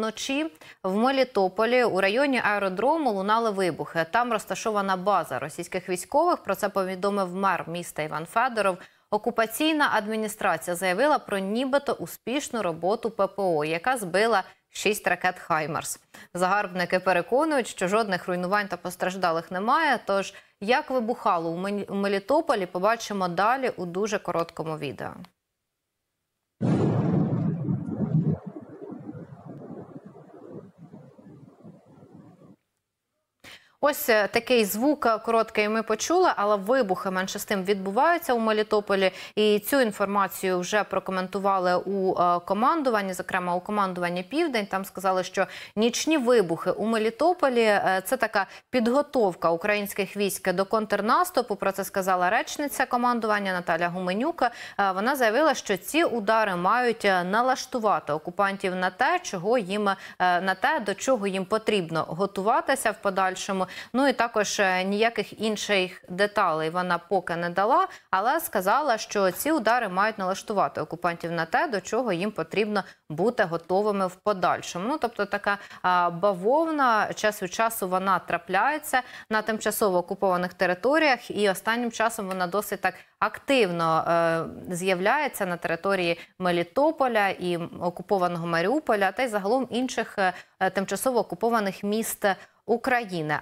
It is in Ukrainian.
вночі в Мелітополі у районі аеродрому лунали вибухи. Там розташована база російських військових. Про це повідомив мер міста Іван Федоров. Окупаційна адміністрація заявила про нібито успішну роботу ППО, яка збила шість ракет Хаймерс. Загарбники переконують, що жодних руйнувань та постраждалих немає. Тож як вибухало у Мелітополі, побачимо далі у дуже короткому відео. Ось е, такий звук е, короткий. Ми почули, але вибухи менше з тим відбуваються у Мелітополі. І цю інформацію вже прокоментували у е, командуванні, зокрема у командуванні Південь. Там сказали, що нічні вибухи у Мелітополі це така підготовка українських військ до контрнаступу. Про це сказала речниця командування Наталя Гуменюка. Вона заявила, що ці удари мають налаштувати окупантів на те, чого їм на те, до чого їм потрібно готуватися в подальшому. Ну і також е, ніяких інших деталей вона поки не дала, але сказала, що ці удари мають налаштувати окупантів на те, до чого їм потрібно бути готовими в подальшому. Ну тобто, така бавовна час від часу вона трапляється на тимчасово окупованих територіях, і останнім часом вона досить так. Активно е, з'являється на території Мелітополя і окупованого Маріуполя та й загалом інших е, тимчасово окупованих міст України.